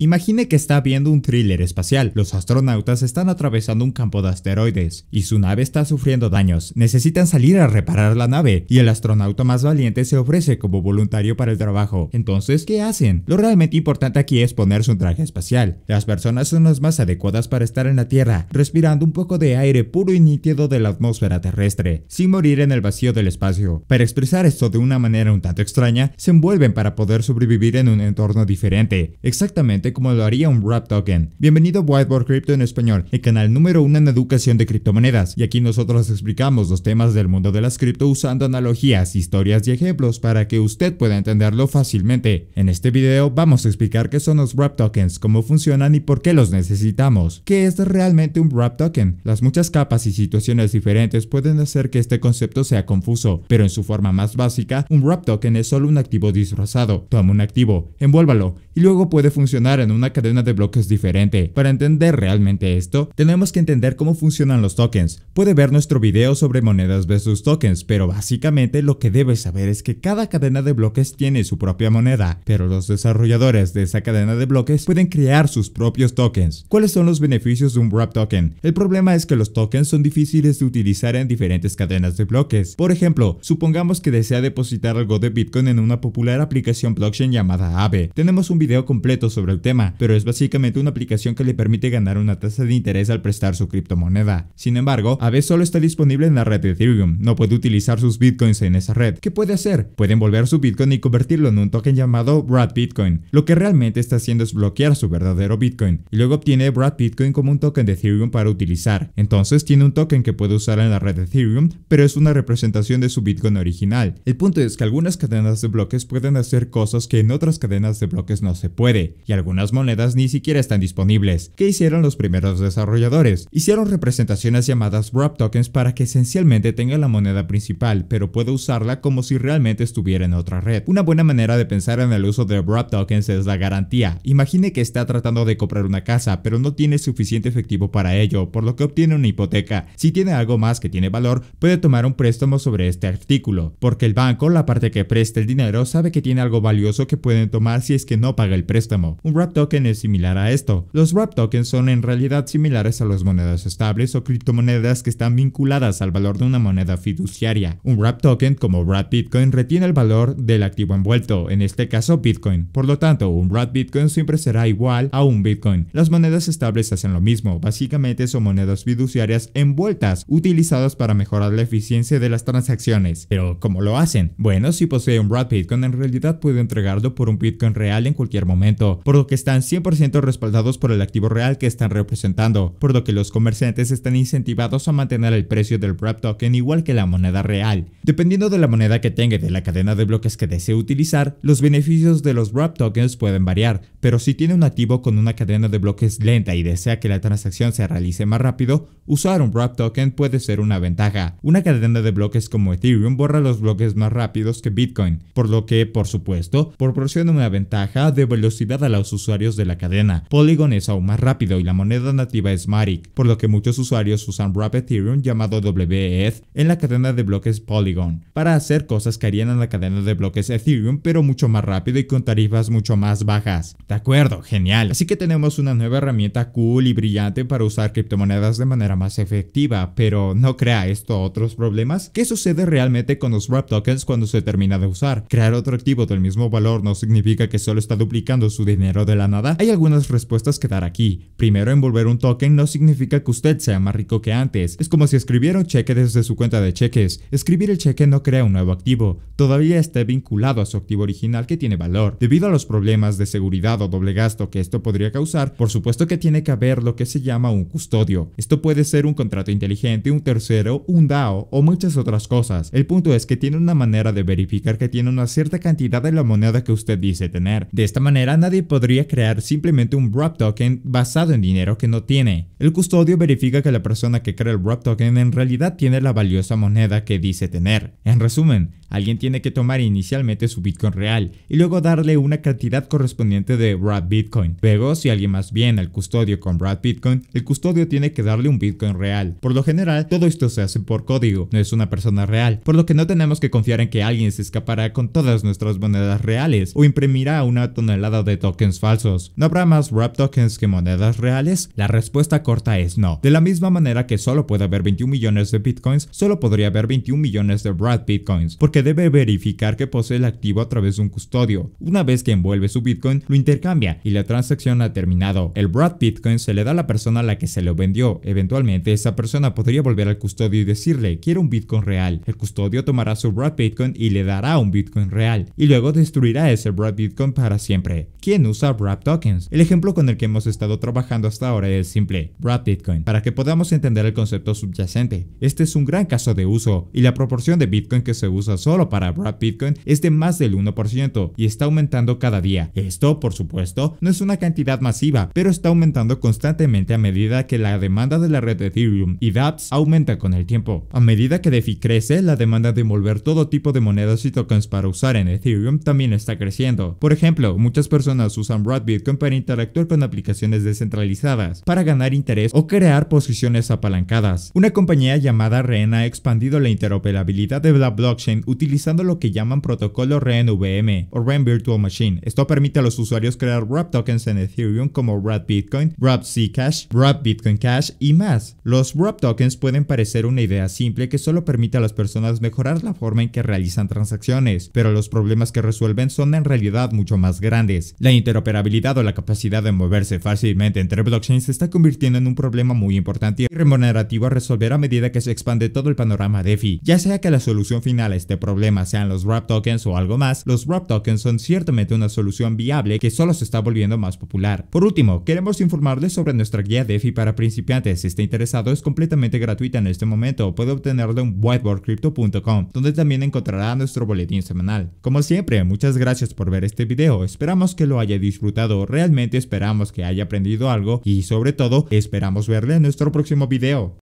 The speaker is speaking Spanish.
Imagine que está viendo un thriller espacial. Los astronautas están atravesando un campo de asteroides y su nave está sufriendo daños. Necesitan salir a reparar la nave y el astronauta más valiente se ofrece como voluntario para el trabajo. Entonces, ¿qué hacen? Lo realmente importante aquí es ponerse un traje espacial. Las personas son las más adecuadas para estar en la Tierra, respirando un poco de aire puro y nítido de la atmósfera terrestre, sin morir en el vacío del espacio. Para expresar esto de una manera un tanto extraña, se envuelven para poder sobrevivir en un entorno diferente. Exactamente cómo lo haría un wrap token. Bienvenido a Whiteboard Crypto en español, el canal número uno en educación de criptomonedas, y aquí nosotros explicamos los temas del mundo de las cripto usando analogías, historias y ejemplos para que usted pueda entenderlo fácilmente. En este video vamos a explicar qué son los wrap tokens, cómo funcionan y por qué los necesitamos. ¿Qué es realmente un wrap token? Las muchas capas y situaciones diferentes pueden hacer que este concepto sea confuso, pero en su forma más básica, un wrap token es solo un activo disfrazado. Toma un activo, envuélvalo y luego puede funcionar en una cadena de bloques diferente. Para entender realmente esto, tenemos que entender cómo funcionan los tokens. Puede ver nuestro video sobre monedas versus tokens, pero básicamente lo que debes saber es que cada cadena de bloques tiene su propia moneda, pero los desarrolladores de esa cadena de bloques pueden crear sus propios tokens. ¿Cuáles son los beneficios de un wrap token? El problema es que los tokens son difíciles de utilizar en diferentes cadenas de bloques. Por ejemplo, supongamos que desea depositar algo de Bitcoin en una popular aplicación blockchain llamada Aave. Tenemos un video completo sobre el tema pero es básicamente una aplicación que le permite ganar una tasa de interés al prestar su criptomoneda. Sin embargo, AB solo está disponible en la red de Ethereum, no puede utilizar sus bitcoins en esa red. ¿Qué puede hacer? Puede envolver su bitcoin y convertirlo en un token llamado Brad Bitcoin. Lo que realmente está haciendo es bloquear su verdadero bitcoin y luego obtiene Brad Bitcoin como un token de Ethereum para utilizar. Entonces tiene un token que puede usar en la red de Ethereum, pero es una representación de su bitcoin original. El punto es que algunas cadenas de bloques pueden hacer cosas que en otras cadenas de bloques no se puede, y algunas las monedas ni siquiera están disponibles. ¿Qué hicieron los primeros desarrolladores? Hicieron representaciones llamadas wrap tokens para que esencialmente tenga la moneda principal, pero pueda usarla como si realmente estuviera en otra red. Una buena manera de pensar en el uso de wrap tokens es la garantía. Imagine que está tratando de comprar una casa, pero no tiene suficiente efectivo para ello, por lo que obtiene una hipoteca. Si tiene algo más que tiene valor, puede tomar un préstamo sobre este artículo, porque el banco, la parte que presta el dinero, sabe que tiene algo valioso que pueden tomar si es que no paga el préstamo. Un Token es similar a esto. Los Wrap Tokens son en realidad similares a las monedas estables o criptomonedas que están vinculadas al valor de una moneda fiduciaria. Un Wrap Token como Wrap Bitcoin retiene el valor del activo envuelto, en este caso Bitcoin. Por lo tanto, un Wrap Bitcoin siempre será igual a un Bitcoin. Las monedas estables hacen lo mismo, básicamente son monedas fiduciarias envueltas, utilizadas para mejorar la eficiencia de las transacciones. Pero, ¿cómo lo hacen? Bueno, si posee un Wrap Bitcoin, en realidad puede entregarlo por un Bitcoin real en cualquier momento, por que están 100% respaldados por el activo real que están representando, por lo que los comerciantes están incentivados a mantener el precio del Wrap Token igual que la moneda real. Dependiendo de la moneda que tenga y de la cadena de bloques que desee utilizar, los beneficios de los Wrap Tokens pueden variar, pero si tiene un activo con una cadena de bloques lenta y desea que la transacción se realice más rápido, usar un Wrap Token puede ser una ventaja. Una cadena de bloques como Ethereum borra los bloques más rápidos que Bitcoin, por lo que, por supuesto, proporciona una ventaja de velocidad a los usuarios usuarios de la cadena. Polygon es aún más rápido y la moneda nativa es Matic, por lo que muchos usuarios usan Wrap Ethereum llamado WETH, en la cadena de bloques Polygon, para hacer cosas que harían en la cadena de bloques Ethereum, pero mucho más rápido y con tarifas mucho más bajas. De acuerdo, genial. Así que tenemos una nueva herramienta cool y brillante para usar criptomonedas de manera más efectiva, pero ¿no crea esto otros problemas? ¿Qué sucede realmente con los Wrap Tokens cuando se termina de usar? Crear otro activo del mismo valor no significa que solo está duplicando su dinero de la nada? Hay algunas respuestas que dar aquí. Primero, envolver un token no significa que usted sea más rico que antes. Es como si escribiera un cheque desde su cuenta de cheques. Escribir el cheque no crea un nuevo activo. Todavía esté vinculado a su activo original que tiene valor. Debido a los problemas de seguridad o doble gasto que esto podría causar, por supuesto que tiene que haber lo que se llama un custodio. Esto puede ser un contrato inteligente, un tercero, un DAO o muchas otras cosas. El punto es que tiene una manera de verificar que tiene una cierta cantidad de la moneda que usted dice tener. De esta manera nadie podría crear simplemente un wrap token basado en dinero que no tiene. El custodio verifica que la persona que crea el wrap token en realidad tiene la valiosa moneda que dice tener. En resumen, alguien tiene que tomar inicialmente su Bitcoin real y luego darle una cantidad correspondiente de wrap Bitcoin. Luego, si alguien más viene al custodio con wrap Bitcoin, el custodio tiene que darle un Bitcoin real. Por lo general, todo esto se hace por código, no es una persona real, por lo que no tenemos que confiar en que alguien se escapará con todas nuestras monedas reales o imprimirá una tonelada de tokens ¿No habrá más rap tokens que monedas reales? La respuesta corta es no. De la misma manera que solo puede haber 21 millones de bitcoins, solo podría haber 21 millones de Brad bitcoins, porque debe verificar que posee el activo a través de un custodio. Una vez que envuelve su bitcoin, lo intercambia y la transacción ha terminado. El Brad bitcoin se le da a la persona a la que se lo vendió. Eventualmente, esa persona podría volver al custodio y decirle, quiero un bitcoin real. El custodio tomará su wrap bitcoin y le dará un bitcoin real, y luego destruirá ese wrap bitcoin para siempre. ¿Quién usa Wrapped Tokens. El ejemplo con el que hemos estado trabajando hasta ahora es simple, Wrapped Bitcoin, para que podamos entender el concepto subyacente. Este es un gran caso de uso, y la proporción de Bitcoin que se usa solo para Wrapped Bitcoin es de más del 1% y está aumentando cada día. Esto, por supuesto, no es una cantidad masiva, pero está aumentando constantemente a medida que la demanda de la red Ethereum y dApps aumenta con el tiempo. A medida que DeFi crece, la demanda de envolver todo tipo de monedas y tokens para usar en Ethereum también está creciendo. Por ejemplo, muchas personas usan Bitcoin para interactuar con aplicaciones descentralizadas, para ganar interés o crear posiciones apalancadas. Una compañía llamada Ren ha expandido la interoperabilidad de la blockchain utilizando lo que llaman protocolo Ren VM o Ren Virtual Machine. Esto permite a los usuarios crear RAP tokens en Ethereum como RAP Bitcoin, Wrap Cash, RAP Bitcoin Cash y más. Los RAP tokens pueden parecer una idea simple que solo permite a las personas mejorar la forma en que realizan transacciones, pero los problemas que resuelven son en realidad mucho más grandes. La interoperabilidad habilidad o la capacidad de moverse fácilmente entre blockchains se está convirtiendo en un problema muy importante y remunerativo a resolver a medida que se expande todo el panorama DeFi. Ya sea que la solución final a este problema sean los wrap tokens o algo más, los wrap tokens son ciertamente una solución viable que solo se está volviendo más popular. Por último, queremos informarles sobre nuestra guía DeFi para principiantes. Si está interesado, es completamente gratuita en este momento. Puede obtenerla en whiteboardcrypto.com, donde también encontrará nuestro boletín semanal. Como siempre, muchas gracias por ver este video. Esperamos que lo haya disfrutado realmente esperamos que haya aprendido algo y sobre todo esperamos verle en nuestro próximo video.